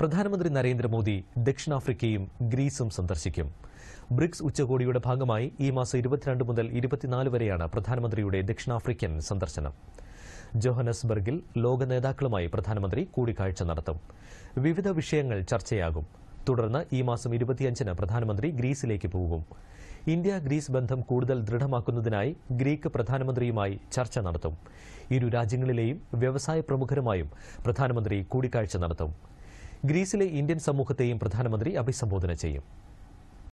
പ്രധാനമന്ത്രി നരേന്ദ്രമോദി ദക്ഷിണാഫ്രിക്കയും ഗ്രീസും സന്ദർശിക്കും ബ്രിക്സ് ഉച്ചകോടിയുടെ ഭാഗമായി ഈ മാസം ഇരുപത്തിരണ്ട് മുതൽ ഇരുപത്തിനാല് വരെയാണ് പ്രധാനമന്ത്രിയുടെ ദക്ഷിണാഫ്രിക്കൻ സന്ദർശനം ജോഹനസ്ബർഗിൽ ലോക നേതാക്കളുമായി പ്രധാനമന്ത്രി കൂടിക്കാഴ്ച നടത്തും വിവിധ വിഷയങ്ങൾ ചർച്ചയാകും തുടർന്ന് ഈ മാസം ഇരുപത്തിയഞ്ചിന് പ്രധാനമന്ത്രി ഗ്രീസിലേക്ക് പോകും ഇന്ത്യ ഗ്രീസ് ബന്ധം കൂടുതൽ ദൃഢമാക്കുന്നതിനായി ഗ്രീക്ക് പ്രധാനമന്ത്രിയുമായി ചർച്ച നടത്തും ഇരു രാജ്യങ്ങളിലെയും വ്യവസായ പ്രമുഖരുമായും പ്രധാനമന്ത്രി കൂടിക്കാഴ്ച നടത്തും ഗ്രീസിലെ ഇന്ത്യൻ സമൂഹത്തെയും പ്രധാനമന്ത്രി അഭിസംബോധന ചെയ്യും